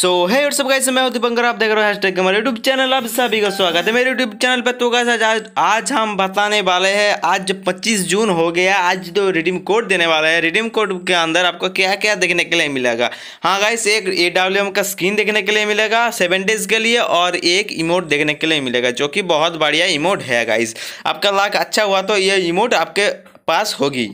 सो है और सब गाइस मैं दीपंकर आप देख रहे हो हमारे यूट्यूब चैनल आप सभी का स्वागत है मेरे यूट्यूब चैनल पर तो गाइस आज आज हम बताने वाले हैं आज 25 जून हो गया आज तो रिडीम कोड देने वाला है रिडीम कोड के अंदर आपको क्या क्या देखने के लिए मिलेगा हाँ गाइस एक ए डब्ल्यू एम का स्क्रीन देखने के लिए मिलेगा सेवन डेज के लिए और एक इमोट देखने के लिए मिलेगा जो कि बहुत बढ़िया इमोट है गाइस आपका लाख अच्छा हुआ तो ये इमोट आपके पास होगी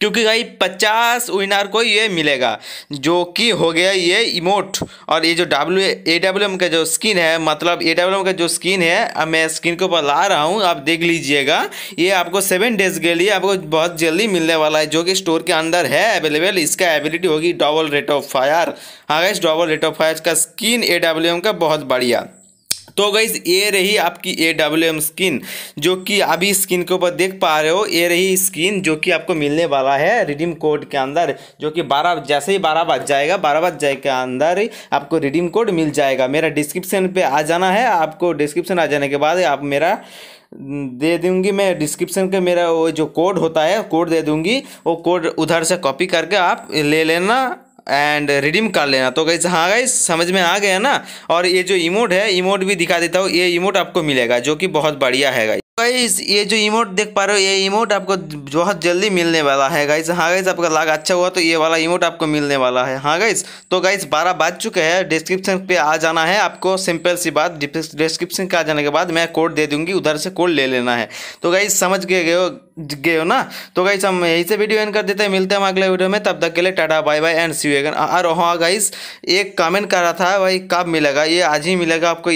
क्योंकि भाई पचास विनर को ये मिलेगा जो कि हो गया ये इमोट और ये जो डब्ल्यू ए डब्ल्यू एम का जो स्किन है मतलब ए डब्ल्यू एम का जो स्किन है अब मैं स्किन के ऊपर ला रहा हूँ आप देख लीजिएगा ये आपको सेवन डेज के लिए आपको बहुत जल्दी मिलने वाला है जो कि स्टोर के अंदर है अवेलेबल इसका एबिलिटी होगी डबल रेट ऑफ फायर हाँ इस डबल रेट ऑफ फायर का स्किन ए डब्ल्यू एम का बहुत बढ़िया तो गईज ये रही आपकी ए डब्ल्यू एम स्किन जो कि अभी स्किन के ऊपर देख पा रहे हो ये रही स्किन जो कि आपको मिलने वाला है रिडीम कोड के अंदर जो कि बारह जैसे ही बारह बज जाएगा बारह बज जाए के अंदर आपको रिडीम कोड मिल जाएगा मेरा डिस्क्रिप्शन पे आ जाना है आपको डिस्क्रिप्शन आ जाने के बाद आप मेरा दे दूंगी मैं डिस्क्रिप्शन के मेरा वो जो कोड होता है कोड दे दूंगी वो कोड उधर से कॉपी करके आप ले लेना एंड रिडीम कर लेना तो गई हाँ गई समझ में आ गया ना और ये जो इमोट है इमोट भी दिखा देता हूँ ये इमोट आपको मिलेगा जो कि बहुत बढ़िया है गाइज ये जो इमोट देख पा रहे हो ये इमोट आपको बहुत जल्दी मिलने वाला है गाइज हाँ गाइज आपका लाग अच्छा हुआ तो ये वाला इमोट आपको मिलने वाला है हाँ गाइज तो गाइज बारह बज चुके हैं डिस्क्रिप्शन पे आ जाना है आपको सिंपल सी बात डिस्क्रिप्शन पे आ जाने के बाद मैं कोड दे दूंगी उधर से कोड ले लेना है तो गाइज समझ गए गए हो गए हो ना तो गाइज हम यहीं से वीडियो एंड कर देते हैं मिलते हैं हम अगले वीडियो में तब तक के लिए tata bye bye and see you again और हाँ गाइज एक कमेंट कर रहा था भाई कब मिलेगा ये आज ही मिलेगा आपको